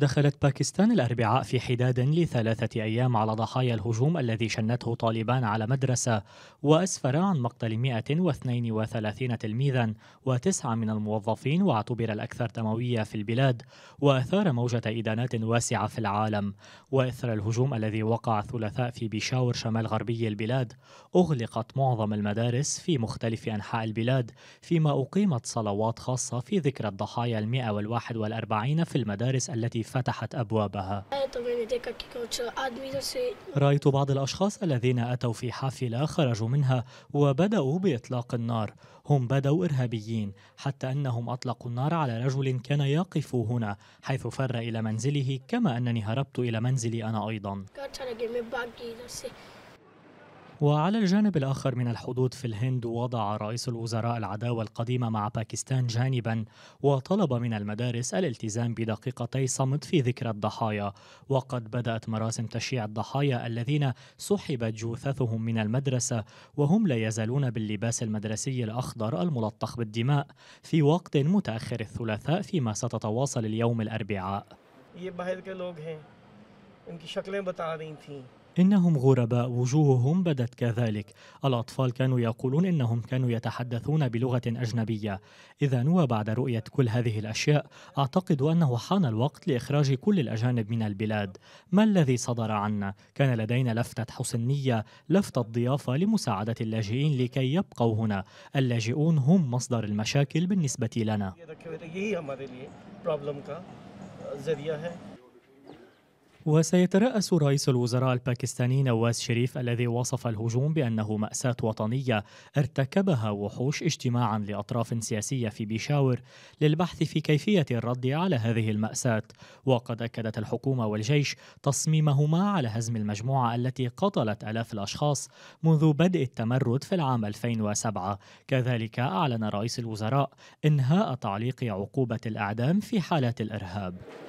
دخلت باكستان الأربعاء في حداد لثلاثة أيام على ضحايا الهجوم الذي شنته طالبان على مدرسة وأسفر عن مقتل 132 تلميذا وتسعة من الموظفين واعتبر الأكثر دموية في البلاد وأثار موجة إدانات واسعة في العالم وإثر الهجوم الذي وقع الثلاثاء في بيشاور شمال غربي البلاد أغلقت معظم المدارس في مختلف أنحاء البلاد فيما أقيمت صلوات خاصة في ذكرى الضحايا 141 في المدارس التي فتحت أبوابها رأيت بعض الأشخاص الذين أتوا في حافلة خرجوا منها وبدأوا بإطلاق النار هم بدوا إرهابيين حتى أنهم أطلقوا النار على رجل كان يقف هنا حيث فر إلى منزله كما أنني هربت إلى منزلي أنا أيضا وعلى الجانب الآخر من الحدود في الهند وضع رئيس الوزراء العداوة القديمة مع باكستان جانبا وطلب من المدارس الالتزام بدقيقتي صمت في ذكرى الضحايا وقد بدأت مراسم تشييع الضحايا الذين سحبت جثثهم من المدرسة وهم لا يزالون باللباس المدرسي الأخضر الملطخ بالدماء في وقت متأخر الثلاثاء فيما ستتواصل اليوم الأربعاء إنهم غرباء وجوههم بدت كذلك الأطفال كانوا يقولون إنهم كانوا يتحدثون بلغة أجنبية إذا وبعد رؤية كل هذه الأشياء أعتقد أنه حان الوقت لإخراج كل الأجانب من البلاد ما الذي صدر عنا؟ كان لدينا لفتة حسن نية لفتة ضيافة لمساعدة اللاجئين لكي يبقوا هنا اللاجئون هم مصدر المشاكل بالنسبة لنا وسيترأس رئيس الوزراء الباكستاني نواز شريف الذي وصف الهجوم بأنه مأساة وطنية ارتكبها وحوش اجتماعا لأطراف سياسية في بيشاور للبحث في كيفية الرد على هذه المأساة وقد أكدت الحكومة والجيش تصميمهما على هزم المجموعة التي قتلت آلاف الأشخاص منذ بدء التمرد في العام 2007 كذلك أعلن رئيس الوزراء إنهاء تعليق عقوبة الإعدام في حالات الإرهاب